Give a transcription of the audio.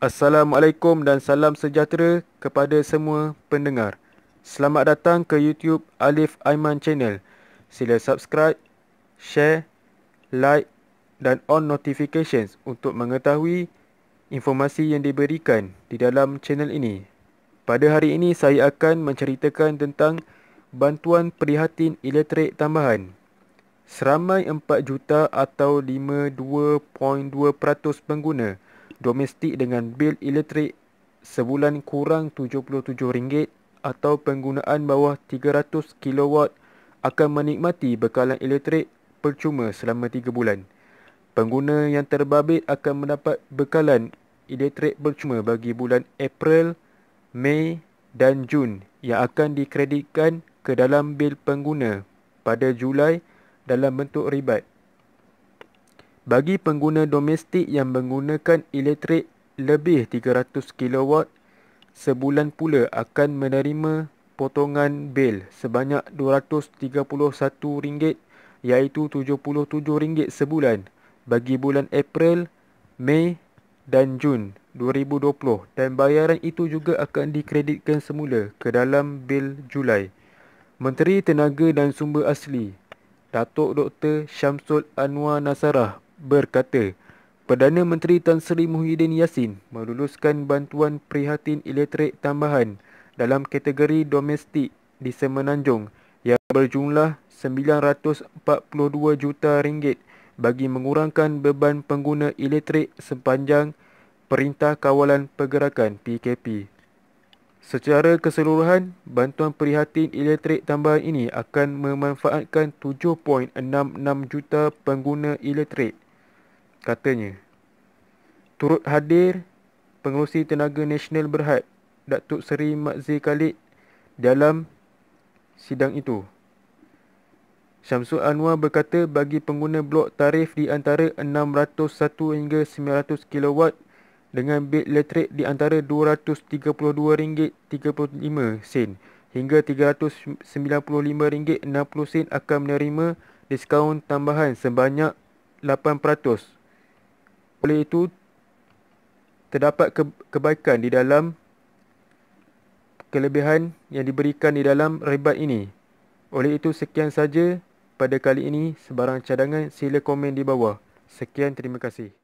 Assalamualaikum dan salam sejahtera kepada semua pendengar. Selamat datang ke YouTube Alif Aiman Channel. Sila subscribe, share, like dan on notifications untuk mengetahui informasi yang diberikan di dalam channel ini. Pada hari ini saya akan menceritakan tentang bantuan prihatin elektrik tambahan. Seramai 4 juta atau 52.2% pengguna domestik dengan bil elektrik sebulan kurang RM77 atau penggunaan bawah 300 kW akan menikmati bekalan elektrik percuma selama 3 bulan. Pengguna yang terbabit akan mendapat bekalan elektrik percuma bagi bulan April, Mei dan Jun yang akan dikreditkan ke dalam bil pengguna pada Julai dalam bentuk ribat. Bagi pengguna domestik yang menggunakan elektrik lebih 300 kW, sebulan pula akan menerima potongan bil sebanyak RM231 iaitu RM77 sebulan bagi bulan April, Mei dan Jun 2020 dan bayaran itu juga akan dikreditkan semula ke dalam bil Julai. Menteri Tenaga dan Sumber Asli Datuk Dr. Syamsul Anwar Nasarah berkata, Perdana Menteri Tan Sri Muhyiddin Yassin meluluskan bantuan prihatin elektrik tambahan dalam kategori domestik di Semenanjung yang berjumlah RM942 juta ringgit bagi mengurangkan beban pengguna elektrik sepanjang Perintah Kawalan Pergerakan PKP. Secara keseluruhan, bantuan prihatin elektrik tambahan ini akan memanfaatkan 7.66 juta pengguna elektrik katanya. Turut hadir Pengerusi Tenaga Nasional Berhad Datuk Seri Matzi Khalid dalam sidang itu. Syamsul Anwar berkata bagi pengguna blok tarif di antara 601 hingga 900 kW dengan bil elektrik di antara RM232.35 sen hingga RM395.60 akan menerima diskaun tambahan sebanyak oleh itu terdapat ke- kebaikan di dalam kelebihan yang diberikan di dalam ribat ini. Oleh itu sekian saja pada kali ini sebarang cadangan sila komen di bawah. Sekian terima kasih.